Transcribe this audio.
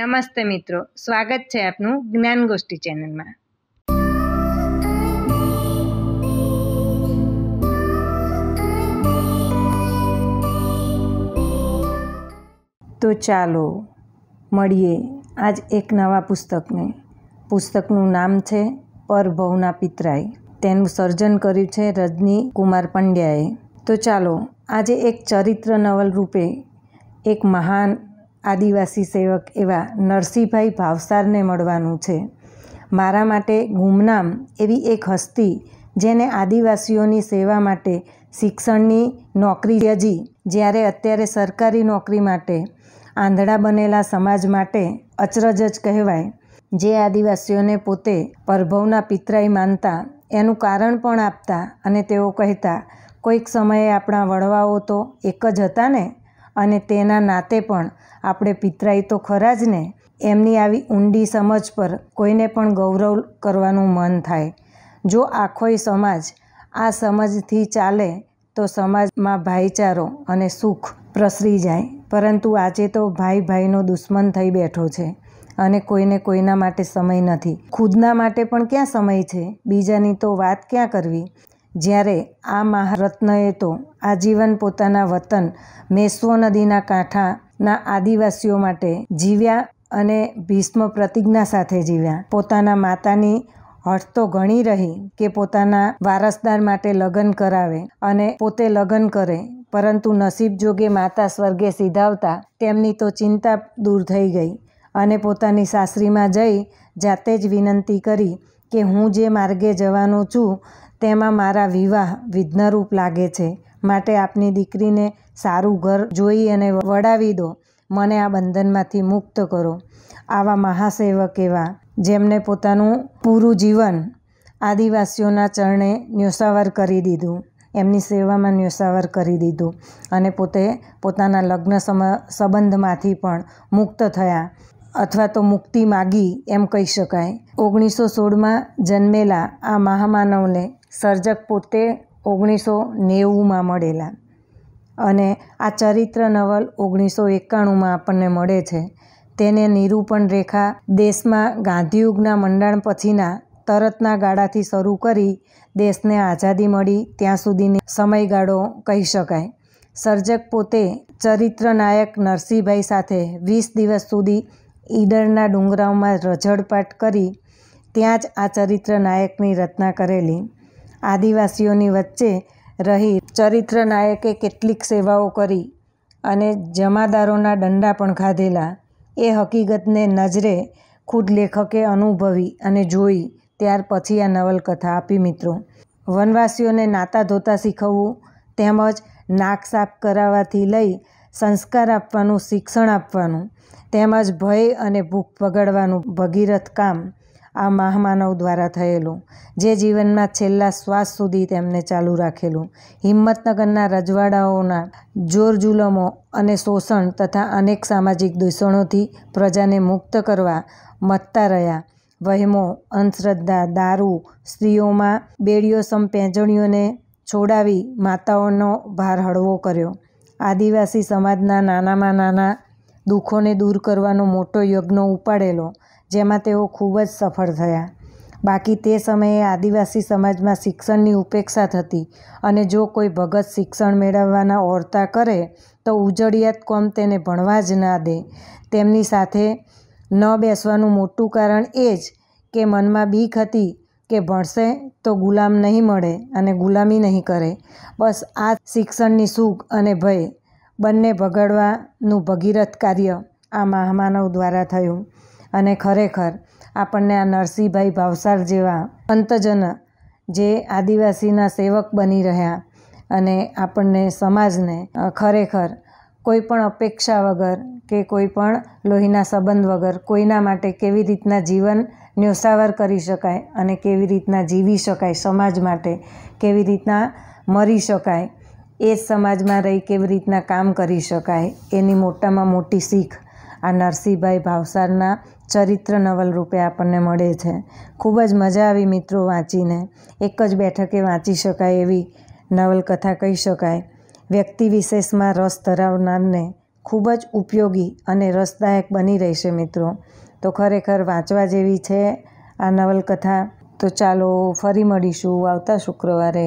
નમસ્તે મિત્રો સ્વાગત છે આપનું જ્ઞાન ગોષ્ઠી ચેનલમાં તો ચાલો મળીએ આજ એક નવા પુસ્તકને પુસ્તકનું નામ છે પરભવના પિતરાય તેનું સર્જન કર્યું છે રજની કુમાર પંડ્યાએ તો ચાલો આજે એક ચરિત્ર નવલ રૂપે એક મહાન આદિવાસી સેવક એવા નરસિંહભાઈ ભાવસારને મળવાનું છે મારા માટે ગુમનામ એવી એક હસ્તી જેને આદિવાસીઓની સેવા માટે શિક્ષણની નોકરી યજી જ્યારે અત્યારે સરકારી નોકરી માટે આંધળા બનેલા સમાજ માટે અચરજ જ કહેવાય જે આદિવાસીઓને પોતે પરભવના પિતરાઈ માનતા એનું કારણ પણ આપતા અને તેઓ કહેતા કોઈક સમયે આપણા વડવાઓ તો એક જ હતા ને અને તેના નાતે પણ આપણે પિતરાઈ તો ખરા જ ને એમની આવી ઊંડી સમજ પર કોઈને પણ ગૌરવ કરવાનું મન થાય જો આખોય સમાજ આ સમજથી ચાલે તો સમાજમાં ભાઈચારો અને સુખ પ્રસરી જાય પરંતુ આજે તો ભાઈ ભાઈનો દુશ્મન થઈ બેઠો છે અને કોઈને કોઈના માટે સમય નથી ખુદના માટે પણ ક્યાં સમય છે બીજાની તો વાત ક્યાં કરવી જ્યારે આ મહારત્નએ તો આજીવન પોતાના વતન મેસ્વો નદીના કાંઠાના આદિવાસીઓ માટે જીવ્યા અને ભીષ્મ પ્રતિજ્ઞા સાથે જીવ્યા પોતાના માતાની હઠ તો ઘણી રહી કે પોતાના વારસદાર માટે લગ્ન કરાવે અને પોતે લગ્ન કરે પરંતુ નસીબ જોગે માતા સ્વર્ગે સીધાવતા તેમની તો ચિંતા દૂર થઈ ગઈ અને પોતાની સાસરીમાં જઈ જાતે જ વિનંતી કરી કે હું જે માર્ગે જવાનો છું તેમાં મારા વિવાહ વિઘ્નરૂપ લાગે છે માટે આપની દીકરીને સારું ઘર જોઈ અને વડાવી દો મને આ બંધનમાંથી મુક્ત કરો આવા મહાસેવક એવા જેમને પોતાનું પૂરું જીવન આદિવાસીઓના ચરણે ન્યોસાવર કરી દીધું એમની સેવામાં ન્યોસાવર કરી દીધું અને પોતે પોતાના લગ્ન સમ સંબંધમાંથી પણ મુક્ત થયા અથવા તો મુક્તિ માગી એમ કહી શકાય ઓગણીસો સોળમાં જન્મેલા આ મહામાનવને સર્જક પોતે ઓગણીસો નેવુંમાં મળેલા અને આ ચરિત્ર નવલ ઓગણીસો એકાણુંમાં આપણને મળે છે તેને નિરૂપણ રેખા દેશમાં ગાંધીયુગના મંડાણ પછીના તરતના ગાળાથી શરૂ કરી દેશને આઝાદી મળી ત્યાં સુધીની સમયગાળો કહી શકાય સર્જક પોતે ચરિત્ર નાયક નરસિંહભાઈ સાથે વીસ દિવસ સુધી ઈડરના ડુંગરાઓમાં રઝળપાટ કરી ત્યાં જ આ ચરિત્ર નાયકની રચના કરેલી આદિવાસીઓની વચ્ચે રહી ચરિત્ર નાયકે કેટલીક સેવાઓ કરી અને જમાદારોના દંડા પણ ખાધેલા એ હકીકતને નજરે ખુદ લેખકે અનુભવી અને જોઈ ત્યાર પછી આ નવલકથા આપી મિત્રો વનવાસીઓને નાતા ધોતા શીખવવું તેમજ નાક સાફ કરાવવાથી લઈ સંસ્કાર આપવાનું શિક્ષણ આપવાનું તેમજ ભય અને ભૂખ પગડવાનું ભગીરથ કામ આ મહામાનવ દ્વારા થયેલું જે જીવનમાં છેલ્લા શ્વાસ સુધી તેમને ચાલુ રાખેલું હિંમતનગરના રજવાડાઓના જોર જુલમો અને શોષણ તથા અનેક સામાજિક દૂષણોથી પ્રજાને મુક્ત કરવા મથતા રહ્યા વહેમો અંધશ્રદ્ધા દારૂ સ્ત્રીઓમાં બેડીઓ સમ પેંજણીઓને છોડાવી માતાઓનો ભાર હળવો કર્યો આદિવાસી સમાજના નાનામાં નાના દુઃખોને દૂર કરવાનો મોટો યજ્ઞ ઉપાડેલો જેમાં તેઓ ખૂબ જ સફળ થયા બાકી તે સમયે આદિવાસી સમાજમાં શિક્ષણની ઉપેક્ષા થતી અને જો કોઈ ભગત શિક્ષણ મેળવવાના ઓરતા કરે તો ઉજળિયાત કોમ તેને ભણવા જ ના દે તેમની સાથે ન બેસવાનું મોટું કારણ એ જ કે મનમાં બીક હતી કે ભણશે તો ગુલામ નહીં મળે અને ગુલામી નહીં કરે બસ આ શિક્ષણની સુખ અને ભય બંને ભગડવાનું ભગીરથ કાર્ય આ મહામાનવ દ્વારા થયું અને ખરેખર આપણને આ નરસિંહભાઈ ભાવસાર જેવા અંતજન જે આદિવાસીના સેવક બની રહ્યા અને આપણને સમાજને ખરેખર કોઈ પણ અપેક્ષા વગર કે કોઈ પણ લોહીના સંબંધ વગર કોઈના માટે કેવી રીતના જીવન ન્યોસાવર કરી શકાય અને કેવી રીતના જીવી શકાય સમાજ માટે કેવી રીતના મરી શકાય એ સમાજમાં રહી કેવી રીતના કામ કરી શકાય એની મોટામાં મોટી શીખ આ નરસિંહભાઈ ભાવસારના ચરિત્ર નવલ રૂપે આપણને મળે છે ખૂબ જ મજા આવી મિત્રો વાંચીને એક જ બેઠકે વાંચી શકાય એવી નવલકથા કહી શકાય વ્યક્તિ વિશેષમાં રસ ધરાવનારને ખૂબ જ ઉપયોગી અને રસદાયક બની રહેશે મિત્રો તો ખરેખર વાંચવા જેવી છે આ નવલકથા તો ચાલો ફરી મળીશું આવતા શુક્રવારે